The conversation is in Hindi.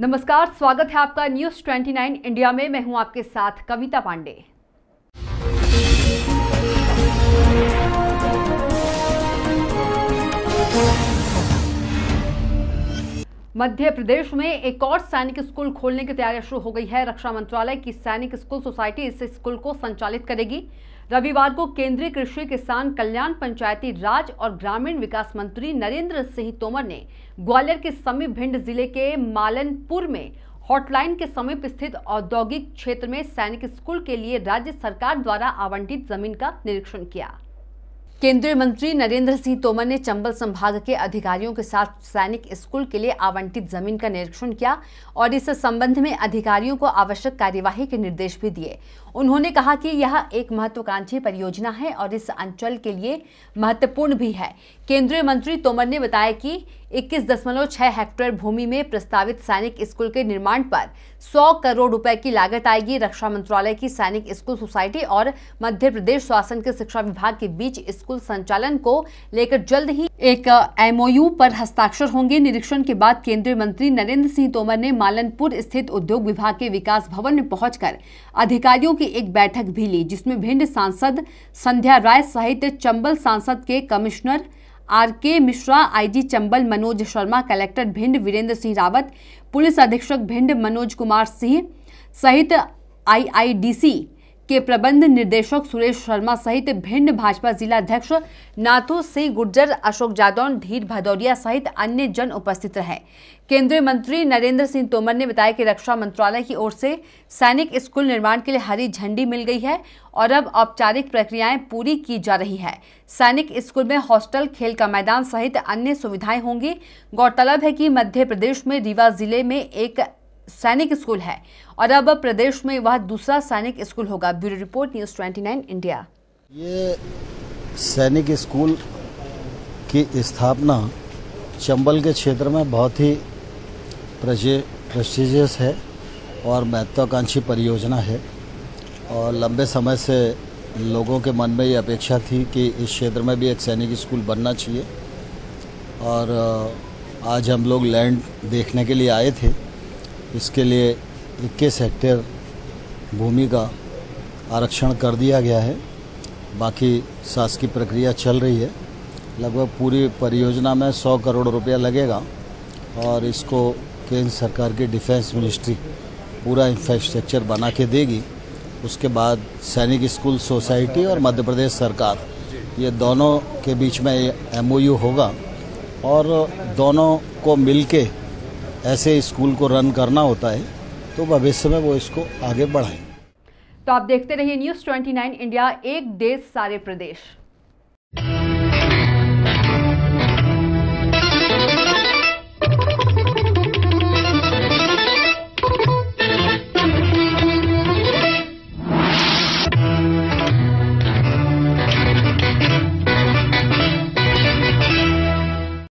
नमस्कार स्वागत है आपका न्यूज 29 इंडिया में मैं हूं आपके साथ कविता पांडे मध्य प्रदेश में एक और सैनिक स्कूल खोलने की तैयारी शुरू हो गई है रक्षा मंत्रालय की सैनिक स्कूल सोसाइटी इस स्कूल को संचालित करेगी रविवार को केंद्रीय कृषि किसान कल्याण पंचायती राज और ग्रामीण विकास मंत्री नरेंद्र सिंह तोमर ने ग्वालियर के समीप भिंड जिले के मालनपुर में हॉटलाइन के समीप स्थित औद्योगिक क्षेत्र में सैनिक स्कूल के लिए राज्य सरकार द्वारा आवंटित जमीन का निरीक्षण किया केंद्रीय मंत्री नरेंद्र सिंह तोमर ने चंबल संभाग के अधिकारियों के साथ सैनिक स्कूल के लिए आवंटित जमीन का निरीक्षण किया और इस संबंध में अधिकारियों को आवश्यक कार्यवाही के निर्देश भी दिए उन्होंने कहा कि यह एक महत्वाकांक्षी परियोजना है और इस अंचल के लिए महत्वपूर्ण भी है केंद्रीय मंत्री तोमर ने बताया कि इक्कीस दशमलव छह हेक्टेयर भूमि में प्रस्तावित सैनिक स्कूल के निर्माण पर 100 करोड़ रुपए की लागत आएगी रक्षा मंत्रालय की सैनिक स्कूल सोसाइटी और मध्य प्रदेश शासन के शिक्षा विभाग के बीच स्कूल संचालन को लेकर जल्द ही एक एमओयू पर हस्ताक्षर होंगे निरीक्षण के बाद केंद्रीय मंत्री नरेंद्र सिंह तोमर ने मालनपुर स्थित उद्योग विभाग के विकास भवन में पहुंचकर अधिकारियों की एक बैठक भी ली जिसमें भिंड सांसद संध्या राय सहित चंबल सांसद के commissioner R K Mishra IG Chambal Manoj Sharma collector Bhind Virendra Singh Rawat police अधीक्षक भिंड मनोज कुमार सिंह सहित आईआईडीसी के प्रबंध निदेशक सुरेश शर्मा सहित भिंड भाजपा जिला अध्यक्ष नाथू सिंह गुर्जर अशोक जादौन धीर भदौरिया सहित अन्य जन उपस्थित रहे केंद्रीय मंत्री नरेंद्र सिंह तोमर ने बताया कि रक्षा मंत्रालय की ओर से सैनिक स्कूल निर्माण के लिए हरी झंडी मिल गई है और अब औपचारिक प्रक्रियाएं पूरी की जा रही है सैनिक स्कूल में हॉस्टल खेल का मैदान सहित अन्य सुविधाएं होंगी गौरतलब है कि मध्य प्रदेश में रीवा जिले में एक सैनिक स्कूल है और अब प्रदेश में वह दूसरा सैनिक स्कूल होगा ब्यूरो रिपोर्ट न्यूज 29 इंडिया ये सैनिक स्कूल की स्थापना चंबल के क्षेत्र में बहुत ही प्रेस्टिजियस है और महत्वाकांक्षी परियोजना है और लंबे समय से लोगों के मन में ये अपेक्षा थी कि इस क्षेत्र में भी एक सैनिक स्कूल बनना चाहिए और आज हम लोग लैंड देखने के लिए आए थे इसके लिए इक्कीस हेक्टेयर भूमि का आरक्षण कर दिया गया है बाकी सास की प्रक्रिया चल रही है लगभग पूरी परियोजना में 100 करोड़ रुपया लगेगा और इसको केंद्र सरकार की डिफेंस मिनिस्ट्री पूरा इंफ्रास्ट्रक्चर बना के देगी उसके बाद सैनिक स्कूल सोसाइटी और मध्य प्रदेश सरकार ये दोनों के बीच में एम होगा और दोनों को मिलके ऐसे स्कूल को रन करना होता है तो भविष्य में वो इसको आगे बढ़ाएंगे तो आप देखते रहिए न्यूज़ 29 इंडिया एक देश सारे प्रदेश